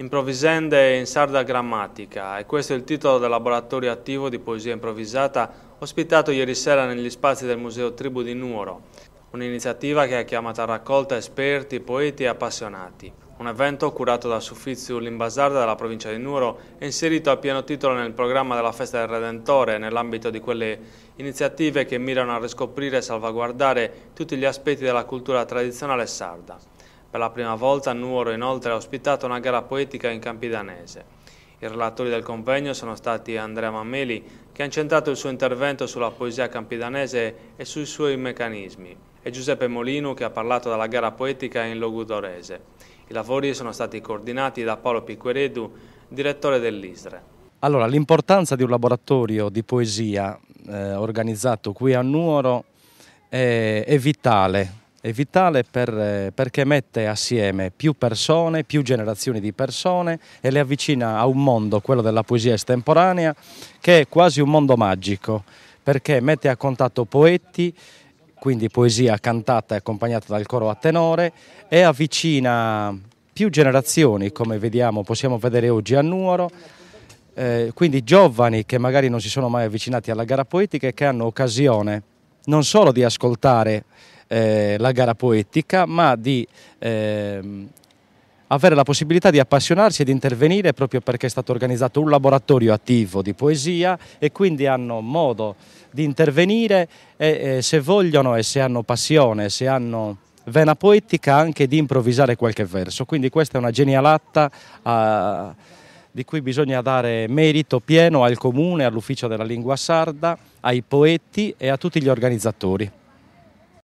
Improvvisende in sarda grammatica e questo è il titolo del laboratorio attivo di poesia improvvisata ospitato ieri sera negli spazi del Museo Tribù di Nuoro, un'iniziativa che ha chiamato a raccolta esperti, poeti e appassionati. Un evento curato da Suffiziu Limbasarda della provincia di Nuoro e inserito a pieno titolo nel programma della Festa del Redentore nell'ambito di quelle iniziative che mirano a riscoprire e salvaguardare tutti gli aspetti della cultura tradizionale sarda. Per la prima volta Nuoro inoltre ha ospitato una gara poetica in Campidanese. I relatori del convegno sono stati Andrea Mameli, che ha incentrato il suo intervento sulla poesia campidanese e sui suoi meccanismi, e Giuseppe Molino, che ha parlato della gara poetica in Logudorese. I lavori sono stati coordinati da Paolo Picqueredu, direttore dell'ISRE. Allora, l'importanza di un laboratorio di poesia eh, organizzato qui a Nuoro è, è vitale è vitale per, eh, perché mette assieme più persone, più generazioni di persone e le avvicina a un mondo, quello della poesia estemporanea, che è quasi un mondo magico, perché mette a contatto poeti, quindi poesia cantata e accompagnata dal coro a tenore, e avvicina più generazioni, come vediamo, possiamo vedere oggi a Nuoro, eh, quindi giovani che magari non si sono mai avvicinati alla gara poetica e che hanno occasione non solo di ascoltare eh, la gara poetica, ma di ehm, avere la possibilità di appassionarsi e di intervenire proprio perché è stato organizzato un laboratorio attivo di poesia e quindi hanno modo di intervenire e, e se vogliono e se hanno passione, se hanno vena poetica anche di improvvisare qualche verso. Quindi questa è una genialatta eh, di cui bisogna dare merito pieno al comune, all'ufficio della lingua sarda, ai poeti e a tutti gli organizzatori.